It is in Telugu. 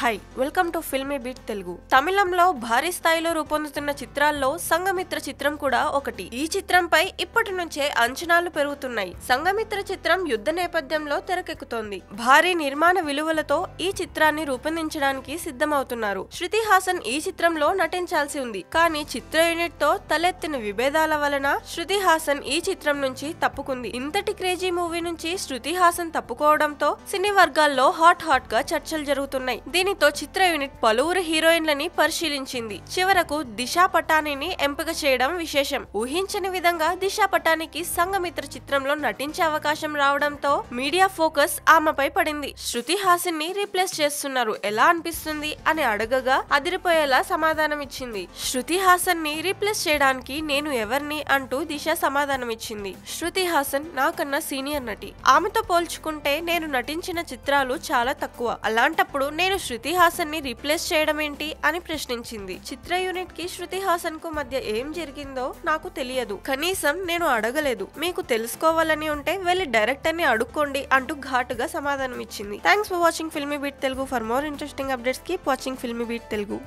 high welcome to filmy beat Telugu తమిళంలో భారీ స్థాయిలో రూపొందుతున్న చిత్రాల్లో సంఘమిత్ర చిత్రం కూడా ఒకటి ఈ చిత్రంపై ఇప్పటి నుంచే అంచనాలు పెరుగుతున్నాయి సంఘమిత్ర చిత్రం యుద్ధ నేపథ్యంలో తెరకెక్కుతోంది భారీ నిర్మాణ విలువలతో ఈ చిత్రాన్ని రూపొందించడానికి సిద్ధమవుతున్నారు శృతి హాసన్ ఈ చిత్రంలో నటించాల్సి ఉంది కానీ చిత్ర యూనిట్ తో తలెత్తిన విభేదాల వలన శృతి హాసన్ ఈ చిత్రం నుంచి తప్పుకుంది ఇంతటి క్రేజీ మూవీ నుంచి శృతి హాసన్ తప్పుకోవడంతో సినీ వర్గాల్లో హాట్ హాట్ గా చర్చలు జరుగుతున్నాయి దీనితో చిత్ర యూనిట్ పలువురు హీరోయిన్లని పరిశీలించింది చివరకు దిశా పటానిని ఎంపిక చేయడం విశేషం ఊహించని విధంగా దిశా పటానికి సంఘమిత్ర చిత్రంలో నటించే అవకాశం రావడంతో మీడియా ఫోకస్ ఆమెపై పడింది శృతి హాసిన్ ని రీప్లేస్ చేస్తున్నారు ఎలా అనిపిస్తుంది అని అడగగా అదిరిపోయేలా సమాధానం ఇచ్చింది శృతి హాసన్ ని రీప్లేస్ చేయడానికి నేను ఎవరిని అంటూ దిశ సమాధానం ఇచ్చింది శృతి హాసన్ నాకన్నా సీనియర్ నటి ఆమెతో పోల్చుకుంటే నేను నటించిన చిత్రాలు చాలా తక్కువ అలాంటప్పుడు నేను శృతి శృతి హాసన్ ని రీప్లేస్ చేయడం ఏంటి అని ప్రశ్నించింది చిత్ర యూనిట్ కి శృతి హాసన్ కు మధ్య ఏం జరిగిందో నాకు తెలియదు కనీసం నేను అడగలేదు మీకు తెలుసుకోవాలని ఉంటే వెళ్ళి డైరెక్టర్ ని అడుక్కోండి అంటూ ఘాటుగా సమాధానం ఇచ్చింది thanks for watching filmy beat Telugu for more interesting updates keep watching filmy beat Telugu